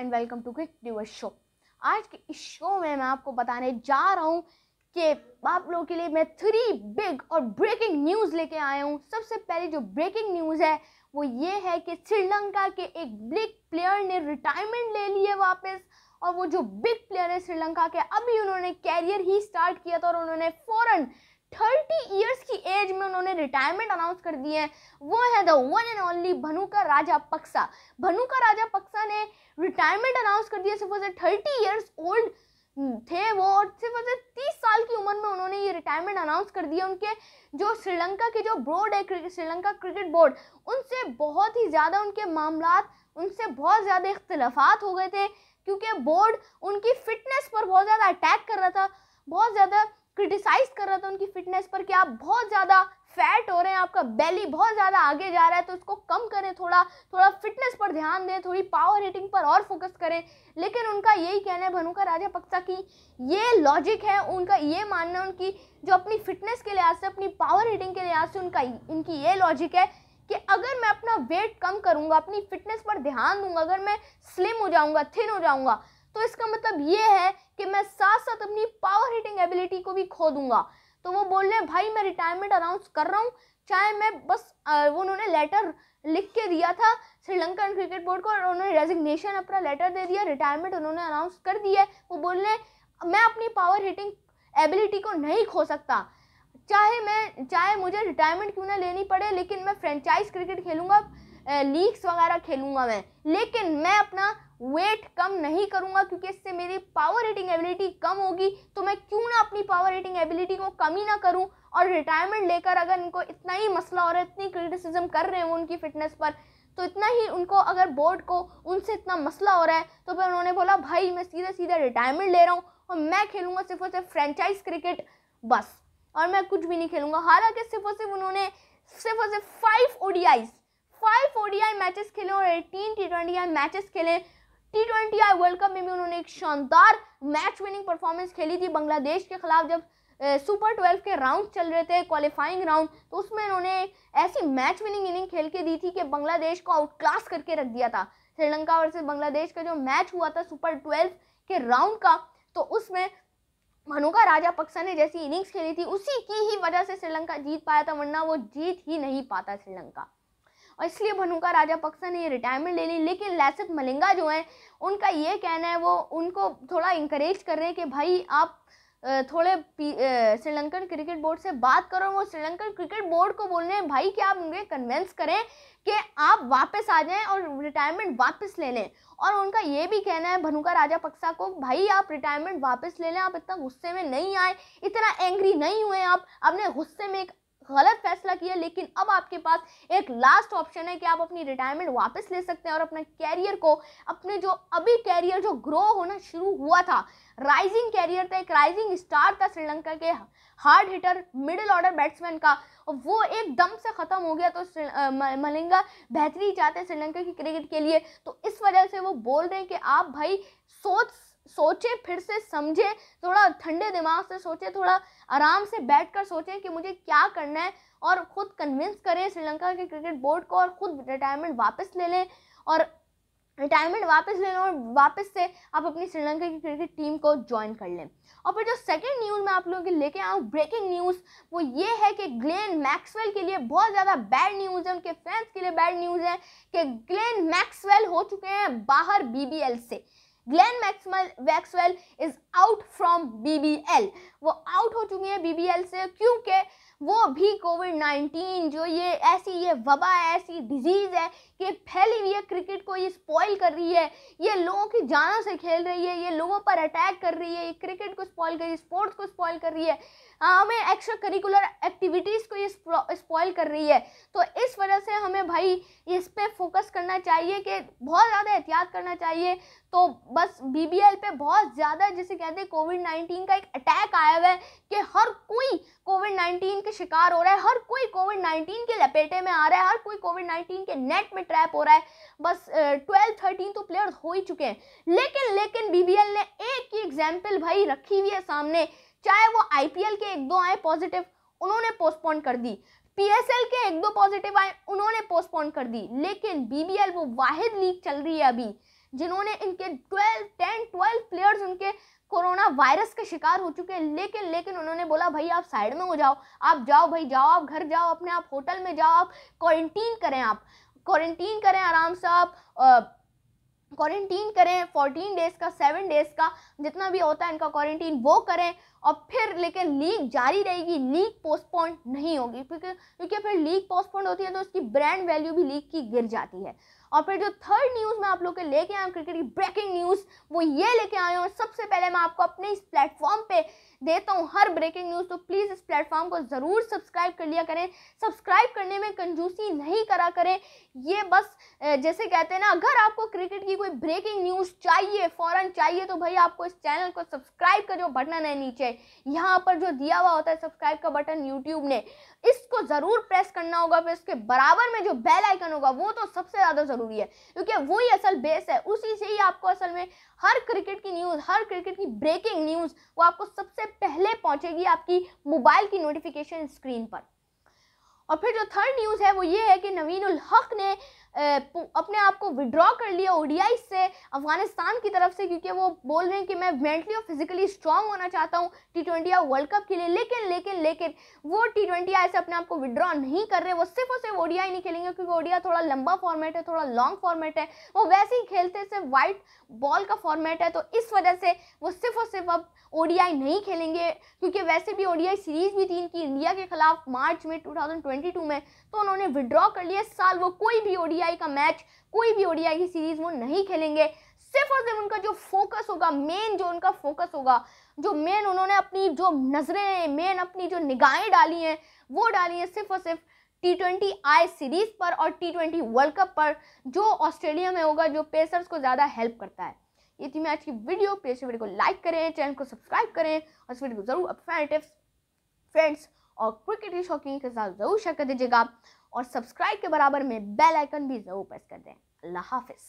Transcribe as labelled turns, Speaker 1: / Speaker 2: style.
Speaker 1: and welcome to quick river show आज के इस शो में मैं आपको बताने जा रहा हूँ कि आप लोगों के लिए मैं थ्री बिग और ब्रेकिंग न्यूज़ लेके आया हूँ सबसे पहले जो ब्रेकिंग न्यूज़ है वो ये है कि श्रीलंका के एक बिग प्लेयर ने रिटायरमेंट ले लिए वापस और वो जो बिग प्लेयर है श्रीलंका के अभी उन्होंने कैरियर ही स्टार्ट किया था और उन्होंने फ़ौरन थर्टी ईयर्स की एज में उन्होंने रिटायरमेंट अनाउंस कर दी है वो है the one and only Bhanuka Rajapaksa Bhanuka राजा पक्सा ने रिटायरमेंट अनाउंस कर दिया सिर्फ उसे थर्टी ईयर्स ओल्ड थे वो और सिर्फ उसे तीस साल की उम्र में उन्होंने ये रिटायरमेंट अनाउंस कर दिया उनके जो श्रीलंका के जो बोर्ड है श्रीलंका क्रिकेट बोर्ड उनसे बहुत ही ज़्यादा उनके मामला उनसे बहुत ज़्यादा इख्तलाफात हो गए थे क्योंकि बोर्ड उनकी फ़िटनेस पर बहुत ज़्यादा अटैक कर रहा था बहुत ज़्यादा क्रिटिसाइज कर रहा था उनकी फिटनेस पर कि आप बहुत ज़्यादा फैट हो रहे हैं आपका बेली बहुत ज़्यादा आगे जा रहा है तो उसको कम करें थोड़ा थोड़ा फिटनेस पर ध्यान दें थोड़ी पावर हीटिंग पर और फोकस करें लेकिन उनका यही कहना है भनुका राजा पक्सा की ये लॉजिक है उनका ये मानना है उनकी जो अपनी फिटनेस के लिहाज से अपनी पावर हीटिंग के लिहाज से उनका उनकी ये लॉजिक है कि अगर मैं अपना वेट कम करूँगा अपनी फिटनेस पर ध्यान दूंगा अगर मैं स्लिम हो जाऊँगा थिन हो जाऊँगा तो इसका मतलब ये है कि मैं साथ साथ अपनी पावर हीटिंग एबिलिटी को भी खो दूंगा तो वो बोल रहे हैं भाई मैं रिटायरमेंट अनाउंस कर रहा हूँ चाहे मैं बस वो उन्होंने लेटर लिख के दिया था श्रीलंकन क्रिकेट बोर्ड को और उन्होंने रेजिग्नेशन अपना लेटर दे दिया रिटायरमेंट उन्होंने अनाउंस कर दिया वो बोल रहे मैं अपनी पावर हीटिंग एबिलिटी को नहीं खो सकता चाहे मैं चाहे मुझे रिटायरमेंट क्यों ना लेनी पड़े लेकिन मैं फ्रेंचाइज क्रिकेट खेलूँगा लीग्स वगैरह खेलूँगा मैं लेकिन मैं अपना वेट काम नहीं करूंगा क्योंकि इससे मेरी पावर रेटिंग एबिलिटी कम होगी तो मैं क्यों ना अपनी पावर रेटिंग एबिलिटी को कम ही ना करूं और रिटायरमेंट लेकर अगर इनको इतना ही मसला और इतनी क्रिटिसिज्म कर रहे हो उनकी फ़िटनेस पर तो इतना ही उनको अगर बोर्ड को उनसे इतना मसला हो रहा है तो फिर उन्होंने बोला भाई मैं सीधा सीधा रिटायरमेंट ले रहा हूँ और मैं खेलूँगा सिर्फ और सिर्फ फ्रेंचाइज क्रिकेट बस और मैं कुछ भी नहीं खेलूँगा हालांकि सिर्फ और सिर्फ उन्होंने सिर्फ और सिर्फ five ODIs five ODI matches खेले और eighteen T twenty I matches खेले T twenty I world cup में भी उन्होंने एक शानदार मैच विनिंग परफॉर्मेंस खेली थी बांग्लादेश के खिलाफ जब सुपर ट्वेल्व के राउंड चल रहे थे क्वालिफाइंग राउंड तो उसमें उन्होंने ऐसी मैच विनिंग इनिंग खेल के दी थी कि बांग्लादेश को आउट क्लास करके रख दिया था श्रीलंका वर्सेज बांग्लादेश का जो मैच हुआ था सुपर ट्वेल्व के राउंड का तो उसमें मनुका राजा पक्सा ने जैसी इनिंग्स खेली थी उसी की ही वजह से श्रीलंका जीत पाया था वरना वो जीत ही नहीं पाता श्रीलंका और इसलिए भनुका राजा पक्सा ने ये रिटायरमेंट ले ली लेकिन लैसत मलिंगा जो हैं उनका ये कहना है वो उनको थोड़ा इंकरेज कर रहे हैं कि भाई आप थोड़े श्रीलंकन क्रिकेट बोर्ड से बात करो वो श्रीलंकन क्रिकेट बोर्ड को बोल रहे हैं भाई कि आप उनके कन्वेंस करें कि आप वापस आ जाएं और रिटायरमेंट वापस ले लें और उनका ये भी कहना है भनुका राजा पक्सा को भाई आप रिटायरमेंट वापस ले लें आप इतना गुस्से में नहीं आए इतना एंग्री नहीं हुए आप अपने गुस्से में एक गलत फैसला किया लेकिन अब आपके पास एक लास्ट ऑप्शन है कि आप अपनी रिटायरमेंट वापस ले सकते हैं और अपना कैरियर को अपने जो अभी कैरियर जो ग्रो होना शुरू हुआ था राइजिंग कैरियर था एक राइजिंग स्टार था श्रीलंका के hard hitter middle order batsman का वो वो एकदम से ख़त्म हो गया तो मलिंगा बेहतरी चाहते हैं श्रीलंका की क्रिकेट के लिए तो इस वजह से वो बोल रहे हैं कि आप भाई सोच सोचें फिर से समझें थोड़ा ठंडे दिमाग से सोचें थोड़ा आराम से बैठ कर सोचें कि मुझे क्या करना है और ख़ुद कन्विंस करें श्रीलंका के क्रिकेट बोर्ड को और ख़ुद रिटायरमेंट वापस ले लें और रिटायरमेंट वापस ले लें और वापस से आप अपनी श्रीलंका की क्रिकेट टीम को ज्वाइन कर लें और फिर जो सेकेंड न्यूज़ मैं आप लोगों के लेके आऊँ ब्रेकिंग न्यूज़ वो ये है कि ग्लेन मैक्सवेल के लिए बहुत ज़्यादा बैड न्यूज़ है उनके फैंस के लिए बैड न्यूज़ है कि ग्लेन मैक्सवेल हो चुके हैं बाहर बीबीएल से Glenn Maxwell is out from BBL वो आउट हो चुकी है बीबीएल से क्योंकि वो भी कोविड नाइन्टीन जो ये ऐसी ये वबा है ऐसी डिजीज़ है कि फैली हुई है क्रिकेट को ये स्पॉइल कर रही है ये लोगों की जानों से खेल रही है ये लोगों पर अटैक कर रही है ये क्रिकेट को स्पॉइल कर रही है स्पोर्ट्स को स्पॉइल कर रही है हाँ, हमें एक्स्ट्रा करिकुलर एक्टिविटीज़ को ये स्पॉइल कर रही है तो इस वजह से हमें भाई इस पर फोकस करना चाहिए कि बहुत ज़्यादा एहतियात करना चाहिए तो बस बीबीएल पे बहुत ज़्यादा जिसे कहते हैं कोविड नाइन्टीन का एक अटैक आया हुआ है कि हर कोई कोविड नाइन्टीन के शिकार हो रहा है हर कोई कोविड नाइन्टीन के लपेटे में आ रहा है हर कोई कोविड नाइन्टीन के नेट में ट्रैप हो रहा है बस ट्वेल्व थर्टीन तो प्लेयर्स हो ही चुके हैं लेकिन लेकिन बीबीएल ने एक ही एग्जाम्पल भाई रखी हुई है सामने चाहे वो आई के एक दो आए पॉजिटिव उन्होंने पोस्टपोन कर दी पी के एक दो पॉजिटिव आए उन्होंने पोस्टपोन कर दी लेकिन बी वो वाहिद लीग चल रही है अभी जिन्होंने इनके ट्वेल्व टेन ट्वेल्व प्लेयर्स उनके कोरोना वायरस के शिकार हो चुके हैं लेकिन लेकिन उन्होंने बोला भाई आप साइड में हो जाओ आप जाओ भाई जाओ आप घर जाओ अपने आप होटल में जाओ आप क्वारंटीन करें आप क्वारंटीन करें आराम से आप क्वारंटीन करें फोर्टीन डेज़ का सेवन डेज़ का जितना भी होता है इनका क्वारंटीन वो करें और फिर लेकिन लीग जारी रहेगी लीग पोस्टपोन नहीं होगी क्योंकि क्योंकि फिर लीग पोस्टपोन होती है तो उसकी ब्रांड वैल्यू भी लीग की गिर जाती है और फिर जो थर्ड न्यूज़ मैं आप लोग के लेके आया हूँ क्रिकेट की ब्रेकिंग न्यूज़ वो ये लेके आया हूँ सबसे पहले मैं आपको अपने इस प्लेटफॉर्म पे देता हूँ हर ब्रेकिंग न्यूज़ तो प्लीज़ इस प्लेटफॉर्म को ज़रूर सब्सक्राइब कर लिया करें सब्सक्राइब करने में कंजूसी नहीं करा करें ये बस जैसे कहते हैं ना अगर आपको क्रिकेट की कोई ब्रेकिंग न्यूज़ चाहिए फ़ौरन चाहिए तो भाई आपको इस चैनल को सब्सक्राइब करो जो बटन है नीचे है यहाँ पर जो दिया हुआ होता है सब्सक्राइब का बटन यूट्यूब ने इसको ज़रूर प्रेस करना होगा फिर उसके बराबर में जो बेल आइकन होगा वो तो सबसे ज़्यादा ज़रूरी है क्योंकि वही असल बेस है उसी से ही आपको असल में हर क्रिकेट की न्यूज़ हर क्रिकेट की ब्रेकिंग न्यूज़ वो आपको सबसे पहले पहुँचेगी आपकी मोबाइल की नोटिफिकेशन स्क्रीन पर और फिर जो थर्ड न्यूज़ है वो ये है कि नवीन उल हक ने अपने आप को विड्रॉ कर लिया ओडीआई से अफगानिस्तान की तरफ से क्योंकि वो बोल रहे हैं कि मैं मेंटली और फिजिकली स्ट्रांग होना चाहता हूँ T twenty I world cup के लिए लेकिन लेकिन लेकिन वो टी ट्वेंटी आई से अपने आप को विड्रॉ नहीं कर रहे वो सिर्फ और सिर्फ ओडीआई नहीं खेलेंगे क्योंकि ओडिया थोड़ा लंबा फॉर्मेट है थोड़ा लॉन्ग फॉर्मेट है वो वैसे ही खेलते सिर्फ वाइट बॉल का फॉर्मेट है तो इस वजह से वो सिर्फ और सिर्फ अब ओडीआई नहीं खेलेंगे क्योंकि वैसे भी ओडीआई सीरीज भी थी इनकी इंडिया के खिलाफ मार्च में टू में तो उन्होंने विड्रॉ कर लिया इस साल वो कोई भी ओडिया ओडीआई का मैच कोई भी ओडीआई की सीरीज वो नहीं खेलेंगे सिर्फ और सिर्फ उनका जो फोकस होगा मेन जो उनका फोकस होगा जो मेन उन्होंने अपनी जो नज़रें मेन अपनी जो निगाहें डाली हैं वो डाली हैं सिर्फ और सिर्फ टी ट्वेंटी आई सीरीज़ पर और टी ट्वेंटी वर्ल्ड कप पर जो ऑस्ट्रेलिया में होगा जो पेसर्स को ज़्यादा हेल्प करता है ये थी मैं आज की वीडियो पेश वीडियो को लाइक करें चैनल को सब्सक्राइब करें और इस वीडियो को ज़रूर अपने फ्रेंड्स और क्रिकेट के शौकीन के साथ ज़रूर शेयर कर दीजिएगा और सब्सक्राइब के बराबर में बेल आइकन भी ज़रूर प्रेस कर दें अल्लाह हाफिज़